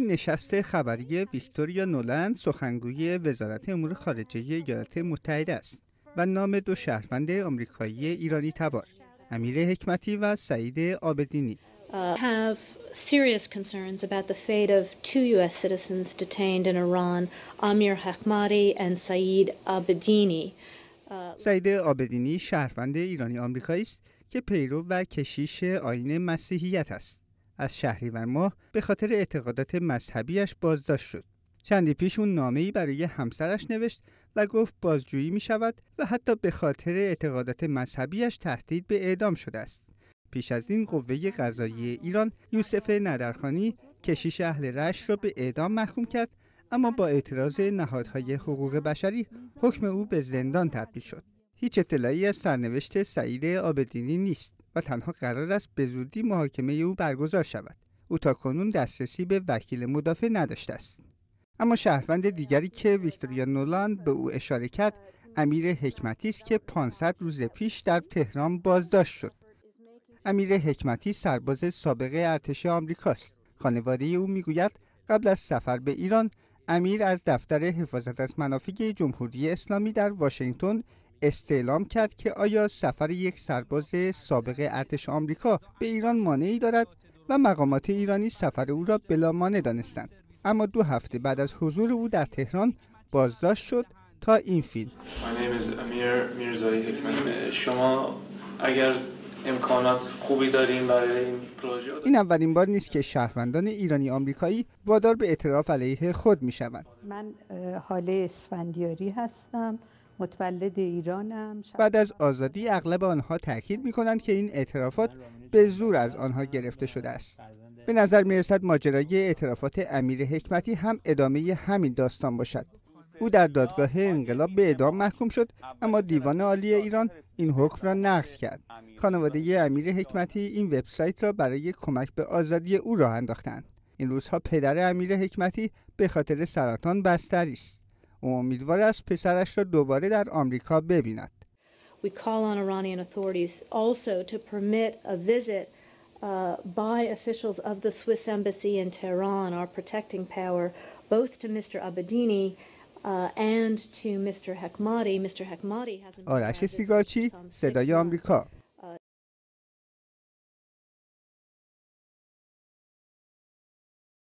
این نشست خبری ویکتوریا نولند سخنگوی وزارت امور خارجه ایالات متحده است و نام دو شهروند آمریکایی ایرانی تبار امیر حکمتی و سعید آبدینی uh, have serious Abedini. Uh, سعید آبدینی شهروند ایرانی آمریکایی است که پیرو و کشیش آین مسیحیت است. از شهریور ماه به خاطر اعتقادات مذهبیش بازداشت شد. چندی پیش اون نامه ای برای همسرش نوشت و گفت بازجویی می شود و حتی به خاطر اعتقادات مذهبیش تهدید به اعدام شده است. پیش از این قوه قضایی ایران یوسف ندرخانی کشیش اهل رشت را به اعدام محکوم کرد اما با اعتراض نهادهای حقوق بشری حکم او به زندان تبدیل شد. هیچ اطلاعی از سرنوشت سعید آبدینی نیست. و تنها قرار است به زودی محاکمه او برگزار شود او تا کنون دسترسی به وکیل مدافع نداشته است اما شهروند دیگری که ویکتوریا نولان به او اشاره کرد امیر حکمتی است که 500 روز پیش در تهران بازداشت شد امیر حکمتی سرباز سابقه ارتش آمریکاست خانواده او میگوید قبل از سفر به ایران امیر از دفتر حفاظت از منافع جمهوری اسلامی در واشنگتن استعلام کرد که آیا سفر یک سرباز سابق ارتش آمریکا به ایران مانعی دارد و مقامات ایرانی سفر او را بلا مانع دانستند اما دو هفته بعد از حضور او در تهران بازداشت شد تا این فیلم شما اگر امکانات خوبی داریم برای این پروژه این اولین بار نیست که شهروندان ایرانی آمریکایی وادار به اعتراف علیه خود می شوند من حاله اسفندیاری هستم متولد ایرانم بعد از آزادی اغلب آنها تاکید می کنند که این اعترافات به زور از آنها گرفته شده است به نظر می رسد ماجرای اعترافات امیر حکمتی هم ادامه همین داستان باشد او در دادگاه انقلاب به اعدام محکوم شد اما دیوان عالی ایران این حکم را نقض کرد خانواده امیر حکمتی این وبسایت را برای کمک به آزادی او راه انداختند این روزها پدر امیر حکمتی به خاطر سرطان بستری است امیدوار است پسرش را دوباره در آمریکا ببیند. We call on Iranian authorities also to permit a visit Uh, by officials of the Swiss embassy in Tehran, our protecting power, both to Mr. Abedini uh, and to Mr. Hekmati. Mr. Hekmati hasn't. آرش سیگارچی صدای آمریکا